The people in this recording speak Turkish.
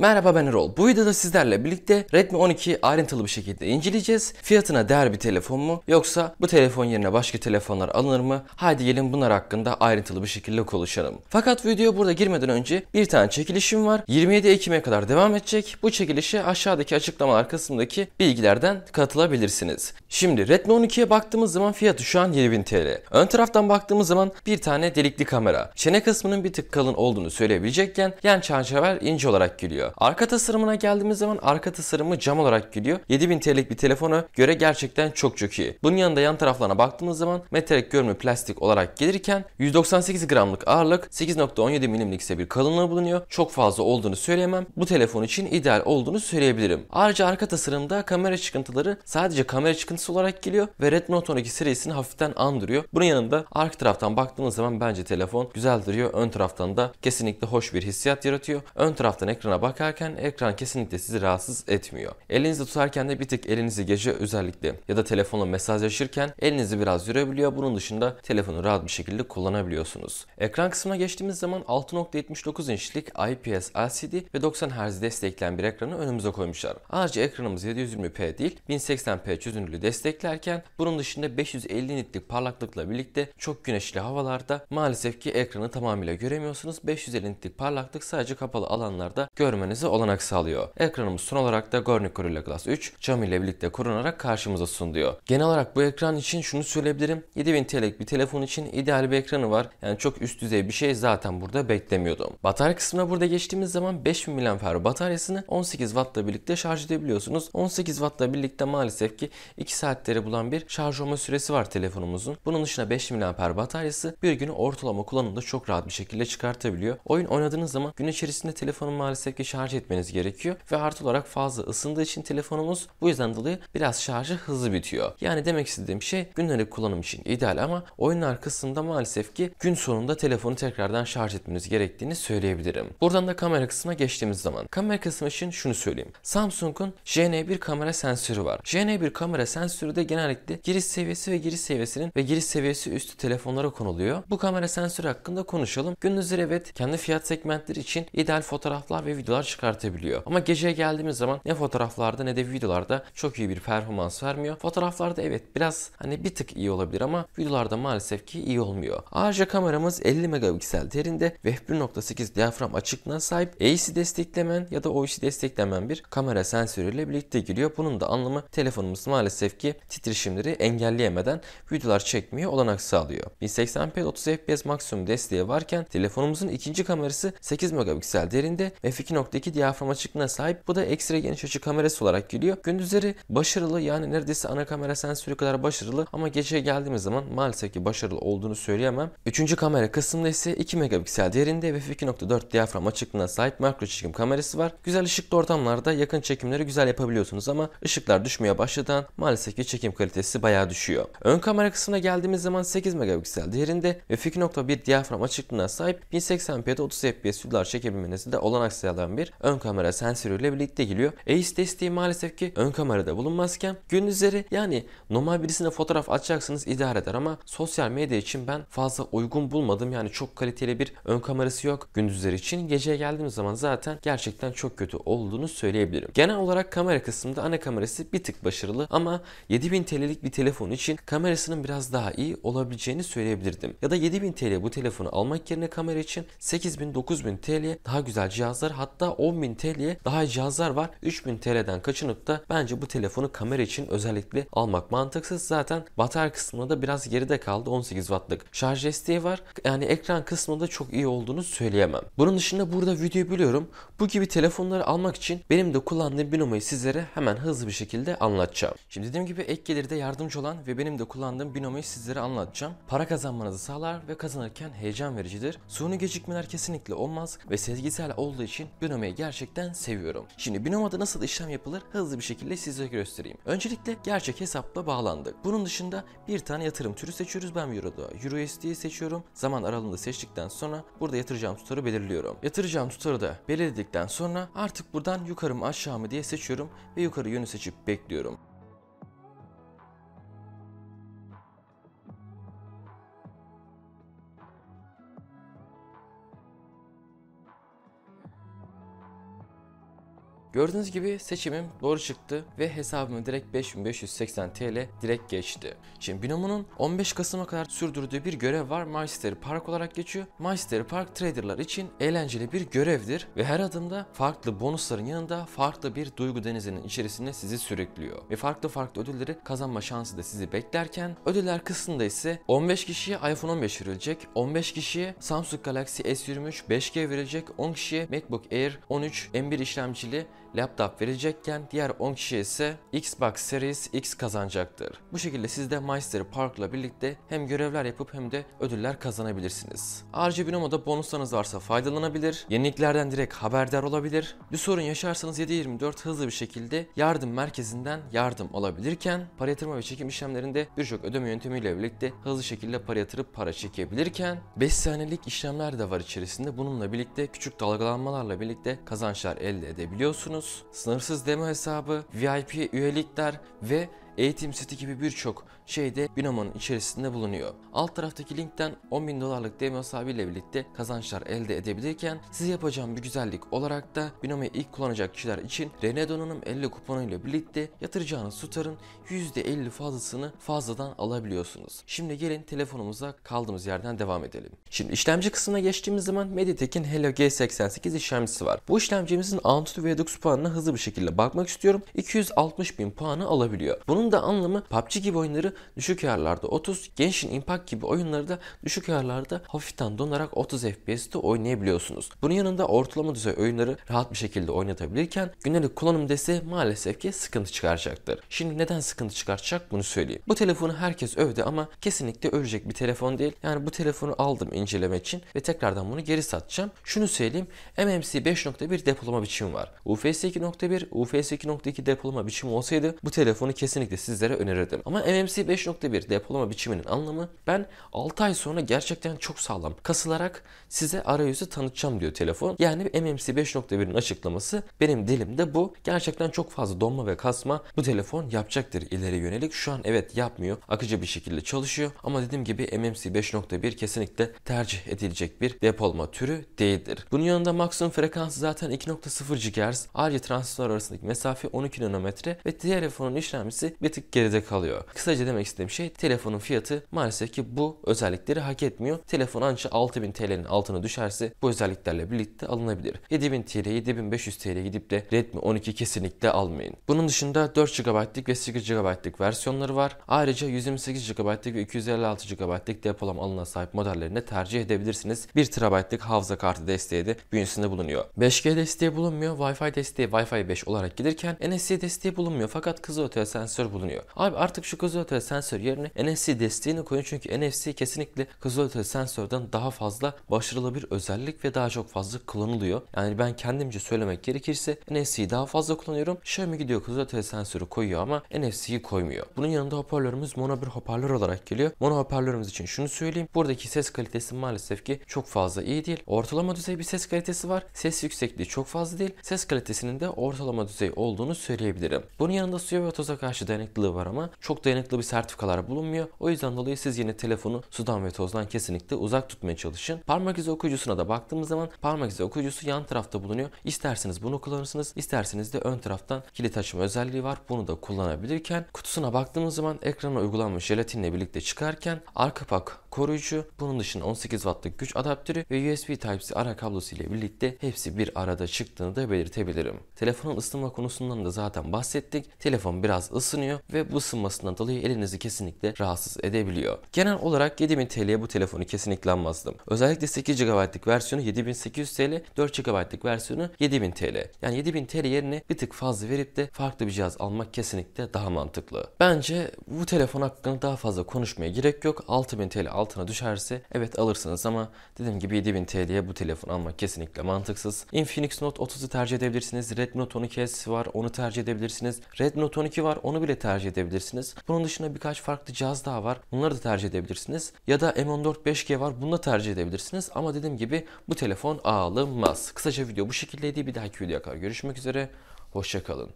Merhaba ben Erol. Bu videoda sizlerle birlikte Redmi 12 ayrıntılı bir şekilde inceleyeceğiz. Fiyatına değer bir telefon mu yoksa bu telefon yerine başka telefonlar alınır mı? Haydi gelin bunlar hakkında ayrıntılı bir şekilde konuşalım. Fakat video burada girmeden önce bir tane çekilişim var. 27 Ekim'e kadar devam edecek. Bu çekilişe aşağıdaki açıklamalar kısmındaki bilgilerden katılabilirsiniz. Şimdi Redmi 12'ye baktığımız zaman fiyatı şu an 7000 TL. Ön taraftan baktığımız zaman bir tane delikli kamera. Çene kısmının bir tık kalın olduğunu söyleyebilecekken yan çerçeveler ince olarak geliyor geliyor. Arka tasarımına geldiğimiz zaman arka tasarımı cam olarak geliyor. 7000 TL'lik bir telefona göre gerçekten çok çok iyi. Bunun yanında yan taraflarına baktığımız zaman metalik görme plastik olarak gelirken 198 gramlık ağırlık 8.17 milimlik ise bir kalınlığı bulunuyor. Çok fazla olduğunu söyleyemem. Bu telefon için ideal olduğunu söyleyebilirim. Ayrıca arka tasarımda kamera çıkıntıları sadece kamera çıkıntısı olarak geliyor ve Redmi Note 12 serisini hafiften andırıyor. Bunun yanında arka taraftan baktığımız zaman bence telefon güzel duruyor. Ön taraftan da kesinlikle hoş bir hissiyat yaratıyor. Ön taraftan ekrana bak bakarken ekran kesinlikle sizi rahatsız etmiyor. Elinizi tutarken de bir tık elinizi gece özellikle ya da telefonla mesajlaşırken elinizi biraz yürüyebiliyor. Bunun dışında telefonu rahat bir şekilde kullanabiliyorsunuz. Ekran kısmına geçtiğimiz zaman 6.79 inçlik IPS LCD ve 90 Hz destekleyen bir ekranı önümüze koymuşlar. Ayrıca ekranımız 720p değil 1080p çözünürlüğü desteklerken bunun dışında 550 nitlik parlaklıkla birlikte çok güneşli havalarda maalesef ki ekranı tamamıyla göremiyorsunuz. 550 nitlik parlaklık sadece kapalı alanlarda görmeniz görmenize olanak sağlıyor. Ekranımız son olarak da Gorni Gorilla Glass 3 cam ile birlikte korunarak karşımıza sunuluyor. Genel olarak bu ekran için şunu söyleyebilirim. 7000 TL'lik bir telefon için ideal bir ekranı var. Yani çok üst düzey bir şey zaten burada beklemiyordum. Batarya kısmına burada geçtiğimiz zaman 5000 mAh bataryasını 18 Watt'la birlikte şarj edebiliyorsunuz. 18 Watt'la birlikte maalesef ki 2 saatleri bulan bir şarj olma süresi var telefonumuzun. Bunun dışında 5000 mAh bataryası bir günü ortalama kullanımda çok rahat bir şekilde çıkartabiliyor. Oyun oynadığınız zaman gün içerisinde telefonun maalesef ki şarj şarj etmeniz gerekiyor ve artı olarak fazla ısındığı için telefonumuz bu yüzden dolayı biraz şarjı hızlı bitiyor. Yani demek istediğim şey günlük kullanım için ideal ama oyunlar kısmında maalesef ki gün sonunda telefonu tekrardan şarj etmeniz gerektiğini söyleyebilirim. Buradan da kamera kısmına geçtiğimiz zaman kamera kısmı için şunu söyleyeyim. Samsung'un JN1 kamera sensörü var. JN1 kamera sensörü de genellikle giriş seviyesi ve giriş seviyesinin ve giriş seviyesi üstü telefonlara konuluyor. Bu kamera sensörü hakkında konuşalım. Gündüzleri evet kendi fiyat segmentleri için ideal fotoğraflar ve videolar çıkartabiliyor. Ama geceye geldiğimiz zaman ne fotoğraflarda ne de videolarda çok iyi bir performans vermiyor. Fotoğraflarda evet biraz hani bir tık iyi olabilir ama videolarda maalesef ki iyi olmuyor. Ayrıca kameramız 50 megapiksel derinde ve 1.8 diyafram açıklığına sahip AC desteklemen ya da OIS desteklemen bir kamera sensörüyle birlikte giriyor. Bunun da anlamı telefonumuz maalesef ki titreşimleri engelleyemeden videolar çekmeye olanak sağlıyor. 1080p 30 fps maksimum desteği varken telefonumuzun ikinci kamerası 8 megapiksel derinde ve 2. 1.2 diyafram açıklığına sahip. Bu da ekstra geniş açı kamerası olarak geliyor. Gündüzleri başarılı yani neredeyse ana kamera sensörü kadar başarılı ama geceye geldiğimiz zaman maalesef ki başarılı olduğunu söyleyemem. Üçüncü kamera kısmında ise 2 megapiksel değerinde ve 2.4 diyafram açıklığına sahip makro çekim kamerası var. Güzel ışıklı ortamlarda yakın çekimleri güzel yapabiliyorsunuz ama ışıklar düşmeye başladan maalesef ki çekim kalitesi bayağı düşüyor. Ön kamera kısmına geldiğimiz zaman 8 megapiksel değerinde ve 2.1 diyafram açıklığına sahip 1080p'de 30 fps videolar çekebilmenizi de olanak sağlayan bir ön kamera sensörüyle birlikte geliyor. ACE desteği maalesef ki ön kamerada bulunmazken gündüzleri yani normal birisine fotoğraf atacaksınız idare eder ama sosyal medya için ben fazla uygun bulmadım. Yani çok kaliteli bir ön kamerası yok gündüzleri için. Geceye geldiğimiz zaman zaten gerçekten çok kötü olduğunu söyleyebilirim. Genel olarak kamera kısmında ana kamerası bir tık başarılı ama 7000 TL'lik bir telefon için kamerasının biraz daha iyi olabileceğini söyleyebilirdim. Ya da 7000 TL bu telefonu almak yerine kamera için 8000-9000 TL daha güzel cihazlar hatta 10.000 TL'ye daha cihazlar var. 3.000 TL'den kaçınıp da bence bu telefonu kamera için özellikle almak mantıksız. Zaten batarya kısmında da biraz geride kaldı. 18 wattlık şarj desteği var. Yani ekran kısmında çok iyi olduğunu söyleyemem. Bunun dışında burada video biliyorum. Bu gibi telefonları almak için benim de kullandığım binomayı sizlere hemen hızlı bir şekilde anlatacağım. Şimdi dediğim gibi ek gelirde yardımcı olan ve benim de kullandığım binomayı sizlere anlatacağım. Para kazanmanızı sağlar ve kazanırken heyecan vericidir. Suni gecikmeler kesinlikle olmaz ve sezgisel olduğu için binomi Binome'yi gerçekten seviyorum. Şimdi Binome'da nasıl işlem yapılır hızlı bir şekilde size göstereyim. Öncelikle gerçek hesapla bağlandık. Bunun dışında bir tane yatırım türü seçiyoruz. Ben Euro'da EURUSD'yi seçiyorum. Zaman aralığında seçtikten sonra burada yatıracağım tutarı belirliyorum. Yatıracağım tutarı da belirledikten sonra artık buradan yukarı mı aşağı mı diye seçiyorum ve yukarı yönü seçip bekliyorum. Gördüğünüz gibi seçimim doğru çıktı ve hesabıma direkt 5580 TL direkt geçti. Şimdi binomunun 15 Kasım'a kadar sürdürdüğü bir görev var. Mystery Park olarak geçiyor. Mystery Park traderlar için eğlenceli bir görevdir ve her adımda farklı bonusların yanında farklı bir duygu denizinin içerisinde sizi sürüklüyor. Ve farklı farklı ödülleri kazanma şansı da sizi beklerken ödüller kısmında ise 15 kişiye iPhone 15 verilecek, 15 kişiye Samsung Galaxy S23 5G verilecek, 10 kişiye MacBook Air 13 M1 işlemcili laptop verecekken diğer 10 kişi ise Xbox Series X kazanacaktır. Bu şekilde siz de Meister Park'la birlikte hem görevler yapıp hem de ödüller kazanabilirsiniz. Ayrıca Binomo'da bonuslarınız varsa faydalanabilir, yeniliklerden direkt haberdar olabilir, bir sorun yaşarsanız 7-24 hızlı bir şekilde yardım merkezinden yardım alabilirken para yatırma ve çekim işlemlerinde birçok ödeme yöntemiyle birlikte hızlı şekilde para yatırıp para çekebilirken 5 saniyelik işlemler de var içerisinde. Bununla birlikte küçük dalgalanmalarla birlikte kazançlar elde edebiliyorsunuz alıyorsunuz. Sınırsız demo hesabı, VIP üyelikler ve eğitim siti gibi birçok şey de Binomo'nun içerisinde bulunuyor. Alt taraftaki linkten 10.000 dolarlık demo hesabıyla birlikte kazançlar elde edebilirken size yapacağım bir güzellik olarak da Binomo'yu ilk kullanacak kişiler için Rene Donanım 50 kuponuyla birlikte yatıracağınız tutarın %50 fazlasını fazladan alabiliyorsunuz. Şimdi gelin telefonumuza kaldığımız yerden devam edelim. Şimdi işlemci kısmına geçtiğimiz zaman Mediatek'in Helio G88 işlemcisi var. Bu işlemcimizin Antutu V9 puanına hızlı bir şekilde bakmak istiyorum. 260.000 puanı alabiliyor. Bunun bunun da anlamı PUBG gibi oyunları düşük ayarlarda 30, Genshin Impact gibi oyunları da düşük ayarlarda hafiften donarak 30 FPS'te oynayabiliyorsunuz. Bunun yanında ortalama düzey oyunları rahat bir şekilde oynatabilirken günlük kullanım desteği maalesef ki sıkıntı çıkaracaktır. Şimdi neden sıkıntı çıkartacak bunu söyleyeyim. Bu telefonu herkes övdü ama kesinlikle ölecek bir telefon değil. Yani bu telefonu aldım inceleme için ve tekrardan bunu geri satacağım. Şunu söyleyeyim MMC 5.1 depolama biçimi var. UFS 2.1, UFS 2.2 depolama biçimi olsaydı bu telefonu kesinlikle kesinlikle sizlere önerirdim. Ama MMC 5.1 depolama biçiminin anlamı ben 6 ay sonra gerçekten çok sağlam kasılarak size arayüzü tanıtacağım diyor telefon. Yani MMC 5.1'in açıklaması benim dilimde bu. Gerçekten çok fazla donma ve kasma bu telefon yapacaktır ileri yönelik. Şu an evet yapmıyor. Akıcı bir şekilde çalışıyor ama dediğim gibi MMC 5.1 kesinlikle tercih edilecek bir depolama türü değildir. Bunun yanında maksimum frekansı zaten 2.0 GHz. Ayrıca transistör arasındaki mesafe 12 nanometre ve diğer telefonun işlemcisi bir tık geride kalıyor. Kısaca demek istediğim şey telefonun fiyatı maalesef ki bu özellikleri hak etmiyor. Telefon ancak 6000 TL'nin altına düşerse bu özelliklerle birlikte alınabilir. 7000 TL, 7500 TL gidip de Redmi 12 kesinlikle almayın. Bunun dışında 4 GB'lik ve 8 GB'lik versiyonları var. Ayrıca 128 GB'lik ve 256 GB'lik depolama alanına sahip modellerini tercih edebilirsiniz. 1 TB'lik hafıza kartı desteği de bünyesinde bulunuyor. 5G desteği bulunmuyor. Wi-Fi desteği Wi-Fi 5 olarak gelirken NFC desteği bulunmuyor. Fakat kızılötesi sensör uyarılar bulunuyor. Abi artık şu kızılötesi sensör yerine NFC desteğini koyun çünkü NFC kesinlikle kızılötesi sensörden daha fazla başarılı bir özellik ve daha çok fazla kullanılıyor. Yani ben kendimce söylemek gerekirse NFC'yi daha fazla kullanıyorum. Xiaomi gidiyor kızılötesi sensörü koyuyor ama NFC'yi koymuyor. Bunun yanında hoparlörümüz mono bir hoparlör olarak geliyor. Mono hoparlörümüz için şunu söyleyeyim. Buradaki ses kalitesi maalesef ki çok fazla iyi değil. Ortalama düzey bir ses kalitesi var. Ses yüksekliği çok fazla değil. Ses kalitesinin de ortalama düzey olduğunu söyleyebilirim. Bunun yanında suya ve toza karşı da dayanıklılığı var ama çok dayanıklı bir sertifikalar bulunmuyor. O yüzden dolayı siz yine telefonu sudan ve tozdan kesinlikle uzak tutmaya çalışın. Parmak izi okuyucusuna da baktığımız zaman parmak izi okuyucusu yan tarafta bulunuyor. İsterseniz bunu kullanırsınız, isterseniz de ön taraftan kilit açma özelliği var. Bunu da kullanabilirken kutusuna baktığımız zaman ekrana uygulanmış jelatinle birlikte çıkarken arka pak koruyucu, bunun dışında 18 wattlık güç adaptörü ve USB Type-C ara kablosu ile birlikte hepsi bir arada çıktığını da belirtebilirim. Telefonun ısınma konusundan da zaten bahsettik. Telefon biraz ısınıyor ısınıyor ve bu ısınmasından dolayı elinizi kesinlikle rahatsız edebiliyor. Genel olarak 7000 TL'ye bu telefonu kesinlikle almazdım. Özellikle 8 GB'lık versiyonu 7800 TL, 4 GB'lık versiyonu 7000 TL. Yani 7000 TL yerine bir tık fazla verip de farklı bir cihaz almak kesinlikle daha mantıklı. Bence bu telefon hakkında daha fazla konuşmaya gerek yok. 6000 TL altına düşerse evet alırsınız ama dediğim gibi 7000 TL'ye bu telefon almak kesinlikle mantıksız. Infinix Note 30'u tercih edebilirsiniz. Redmi Note 12S var onu tercih edebilirsiniz. Redmi Note 12 var onu bile tercih edebilirsiniz. Bunun dışında birkaç farklı cihaz daha var. Bunları da tercih edebilirsiniz. Ya da M14 5G var. Bunu da tercih edebilirsiniz. Ama dediğim gibi bu telefon alınmaz. Kısaca video bu şekildeydi. Bir dahaki videoya kadar görüşmek üzere. Hoşçakalın.